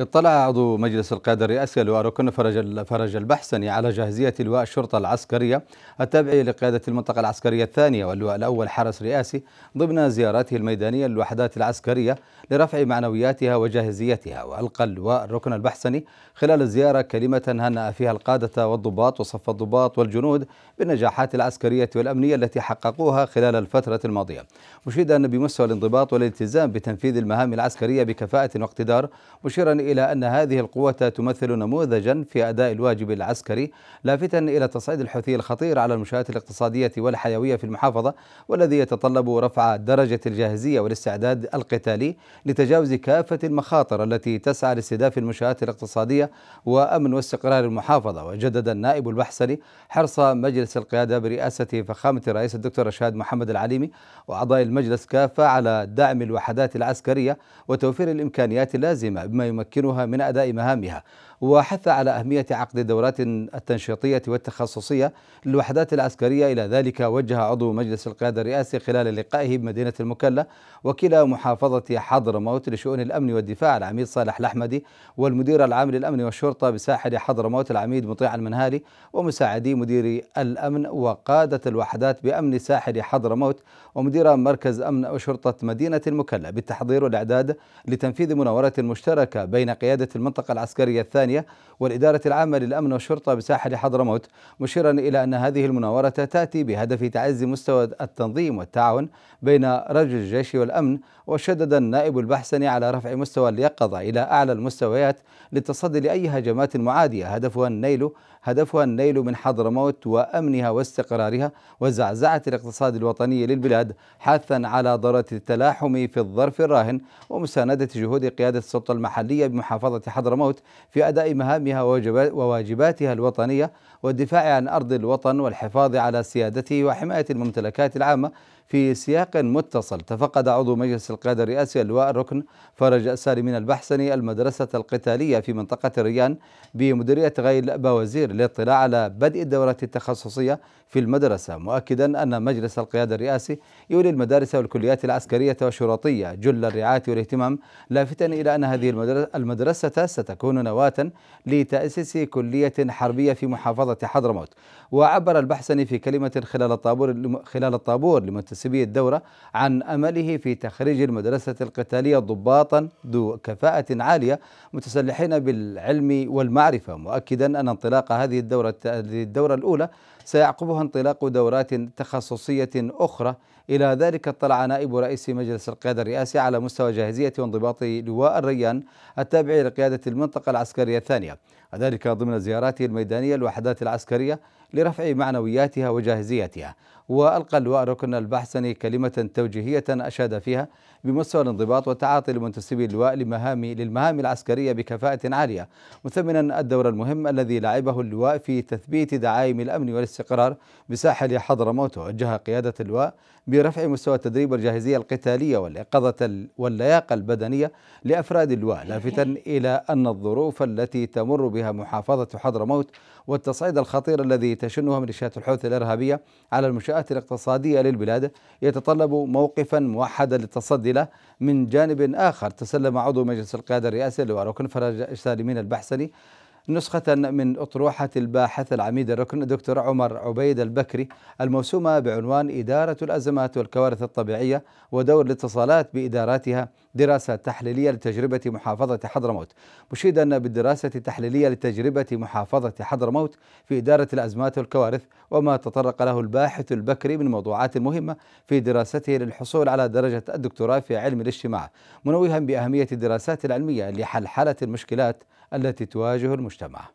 اطلع عضو مجلس القيادة الرئاسي ركن فرج فرج البحسني يعني على جاهزية لواء الشرطة العسكرية التابع لقيادة المنطقة العسكرية الثانية واللواء الأول حرس رئاسي ضمن زياراته الميدانية للوحدات العسكرية لرفع معنوياتها وجاهزيتها وألقى اللواء ركن البحسني يعني خلال الزيارة كلمة هنأ فيها القادة والضباط وصف الضباط والجنود بالنجاحات العسكرية والأمنية التي حققوها خلال الفترة الماضية مشيدا بمستوى الانضباط والالتزام بتنفيذ المهام العسكرية بكفاءة واقتدار مشيرا إلى أن هذه القوة تمثل نموذجا في أداء الواجب العسكري لافتا إلى تصعيد الحوثي الخطير على المنشآت الاقتصادية والحيوية في المحافظة والذي يتطلب رفع درجة الجاهزية والاستعداد القتالي لتجاوز كافة المخاطر التي تسعى لاستهداف المنشآت الاقتصادية وأمن واستقرار المحافظة وجدد النائب البحسني حرص مجلس القيادة برئاسة فخامة الرئيس الدكتور رشاد محمد العليمي وأعضاء المجلس كافة على دعم الوحدات العسكرية وتوفير الإمكانيات اللازمة بما يمكن يمكنها من أداء مهامها وحث على أهمية عقد الدورات التنشيطية والتخصصية للوحدات العسكرية إلى ذلك وجه عضو مجلس القيادة الرئاسي خلال لقائه بمدينة المكلا وكلا محافظة حضرموت لشؤون الأمن والدفاع العميد صالح الأحمدي والمدير العام للأمن والشرطة بساحل حضرموت العميد مطيع المنهالي ومساعدي مدير الأمن وقادة الوحدات بأمن ساحل حضرموت ومدير مركز أمن وشرطة مدينة المكلا بالتحضير والإعداد لتنفيذ مناورة مشتركة بين بين قيادة المنطقة العسكرية الثانية والإدارة العامة للأمن والشرطة بساحل حضرموت مشيرا إلى أن هذه المناورة تأتي بهدف تعزي مستوى التنظيم والتعاون بين رجل الجيش والأمن وشدد النائب البحسني على رفع مستوى اليقظة إلى أعلى المستويات للتصدي لأي هجمات معادية هدفها النيل هدفها النيل من حضرموت وأمنها واستقرارها وزعزعة الاقتصاد الوطني للبلاد حثا على ضرورة التلاحم في الظرف الراهن ومساندة جهود قيادة السلطة المحلية محافظة حضرموت في أداء مهامها وواجباتها الوطنية والدفاع عن أرض الوطن والحفاظ على سيادته وحماية الممتلكات العامة في سياق متصل تفقد عضو مجلس القيادة الرئاسي اللواء الركن فرج من البحسني المدرسة القتالية في منطقة الريان بمديرية غيل باوزير للاطلاع على بدء الدورات التخصصية في المدرسة مؤكدا أن مجلس القيادة الرئاسي يولي المدارس والكليات العسكرية والشرطية جل الرعاية والاهتمام لافتا إلى أن هذه المدرسة ستكون نواة لتأسيس كلية حربية في محافظة حضرموت وعبر البحسني في كلمة خلال الطابور خلال الطابور لمنتسبين محتسبي الدورة عن أمله في تخريج المدرسة القتالية ضباطا ذو كفاءة عالية متسلحين بالعلم والمعرفة مؤكدا أن انطلاق هذه الدورة الدورة الأولى سيعقبها انطلاق دورات تخصصية أخرى إلى ذلك اطلع نائب رئيس مجلس القيادة الرئاسي على مستوى جاهزية وانضباط لواء الريان التابع لقيادة المنطقة العسكرية الثانية وذلك ضمن زياراته الميدانية الوحدات العسكرية لرفع معنوياتها وجاهزيتها وألقى اللواء ركن البحسني كلمة توجيهية أشاد فيها بمستوى الانضباط والتعاطي لمنتسبي اللواء لمهام للمهام العسكرية بكفاءة عالية مثمنا الدور المهم الذي لعبه اللواء في تثبيت دعائم الأمن والاستقرار بساحل حضرموت ووجه قيادة اللواء برفع مستوى التدريب والجاهزية القتالية واليقظة واللياقة البدنية لأفراد اللواء لافتا إلى أن الظروف التي تمر بها محافظة حضرموت والتصعيد الخطير الذي تشنه ميليشيات الحوثي الإرهابية على المشاة المنشآت الاقتصادية للبلاد يتطلب موقفا موحدا للتصدي له من جانب آخر تسلم عضو مجلس القيادة الرئاسي لواء ركن فرج سالمين البحسني نسخة من أطروحة الباحث العميد الركن الدكتور عمر عبيد البكري الموسومة بعنوان إدارة الأزمات والكوارث الطبيعية ودور الاتصالات بإداراتها دراسة تحليلية لتجربة محافظة حضرموت مشيدا بالدراسة التحليلية لتجربة محافظة حضرموت في إدارة الأزمات والكوارث وما تطرق له الباحث البكري من موضوعات مهمة في دراسته للحصول على درجة الدكتوراه في علم الاجتماع منوها بأهمية الدراسات العلمية لحلحلة المشكلات التي تواجه المجتمع